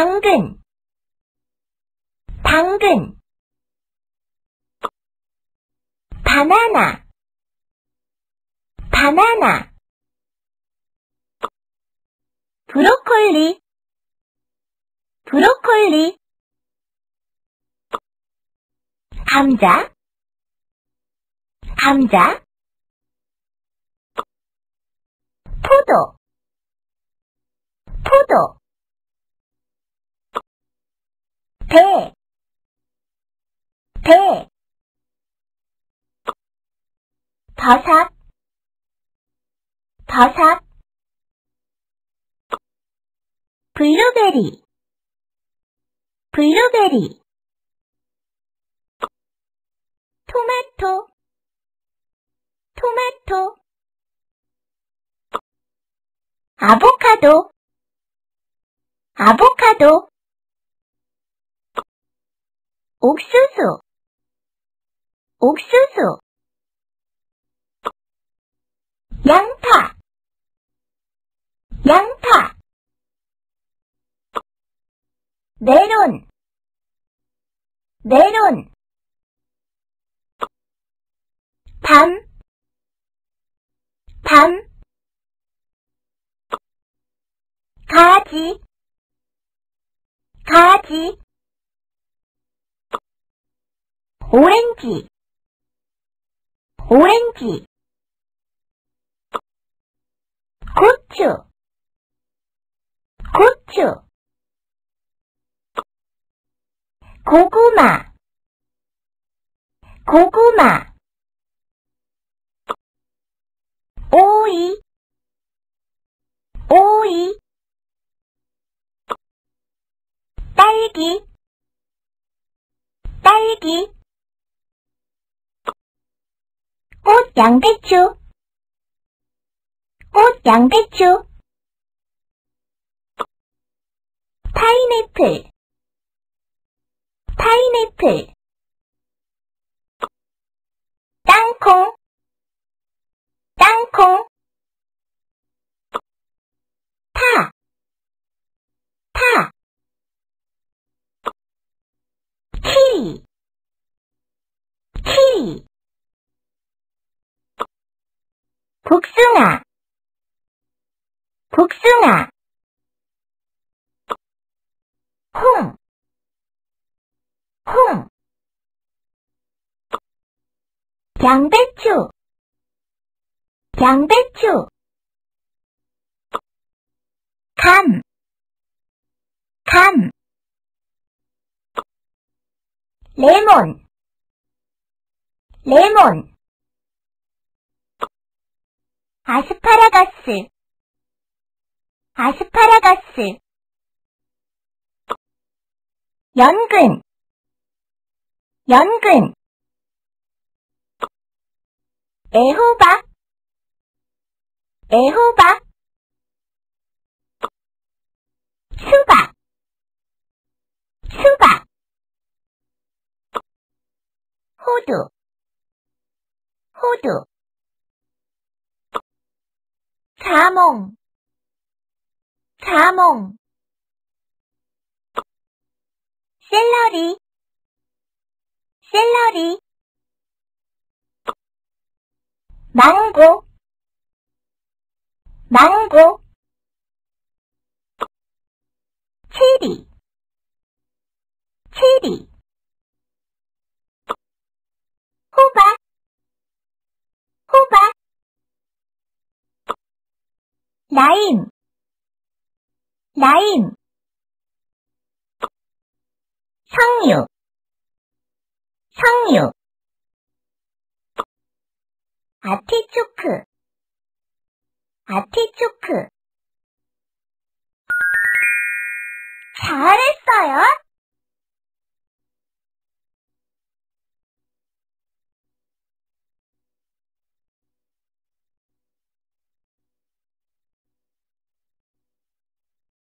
당근 당근 바나나 바나나 브로콜리 브로콜리 감자 감자 포도 포도 배, 배, 버섯, 버섯, 블루베리, 블루베리, 토마토, 토마토, 아보카도, 아보카도, 옥수수 옥수수 양파 양파 메론 메론 밤, 밤, 가지, 가지, 오렌지 오렌지 고추 고추 고구마 고구마 오이 오이 딸기 딸기 양배추 꽃 양배추 파인애플 파인애플 땅콩 땅콩 파, 파, 키리키리 복숭아 복숭아 콩, 콩 양배추, 양배추 감, 감 레몬, 레몬 아스파라거스 아스파라거스 연근 연근 애호박 애호박 수박 수박 호두 호두 자몽 자몽 샐러리 샐러리 망고 망고 체리 라임라임 상류 상류 아티초크 아티초크 잘했어요.